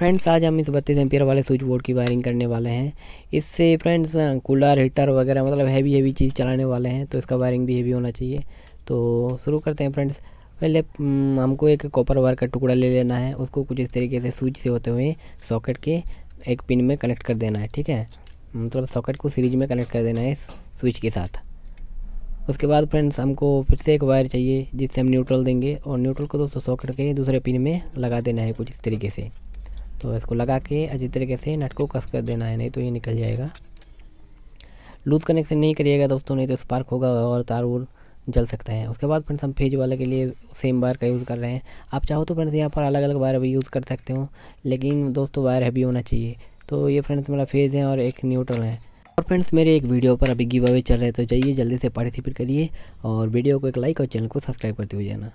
friends आज हम इस बत्तीस एम्पियर वाले स्विच बोर्ड की वायरिंग करने वाले हैं इससे फ्रेंड्स कूलर हीटर वगैरह मतलब हैवी हैवी चीज़ चलाने वाले हैं तो इसका वायरिंग भी हैवी होना चाहिए तो शुरू करते हैं फ्रेंड्स पहले हम्म, हमको एक कॉपर वायर का टुकड़ा ले लेना है उसको कुछ इस तरीके से स्विच से होते हुए सॉकेट के एक पिन में कनेक्ट कर देना है ठीक है मतलब सॉकेट को सीरीज में कनेक्ट कर देना है इस स्विच के साथ उसके बाद फ्रेंड्स हमको फिर से एक वायर चाहिए जिससे हम न्यूट्रल देंगे और न्यूट्रल को दोस्तों सॉकेट के दूसरे पिन में लगा देना है कुछ इस तरीके से तो इसको लगा के अच्छी तरीके से नट को कस कर देना है नहीं तो ये निकल जाएगा लूज कनेक्शन नहीं करिएगा दोस्तों नहीं तो स्पार्क होगा और तार वार जल सकता है उसके बाद फ्रेंड्स हम फेज वाले के लिए सेम वायर का यूज़ कर रहे हैं आप चाहो तो फ्रेंड्स यहाँ पर अलग अलग वायर भी यूज़ कर सकते हो लेकिन दोस्तों वायर हैवी होना चाहिए तो ये फ्रेंड्स मेरा फेज है और एक न्यूट्रल है और फ्रेंड्स मेरे एक वीडियो पर अभी गिव अवे चल रहे तो जाइए जल्दी से पार्टिसिपेट करिए और वीडियो को एक लाइक और चैनल को सब्सक्राइब करते हुए जाना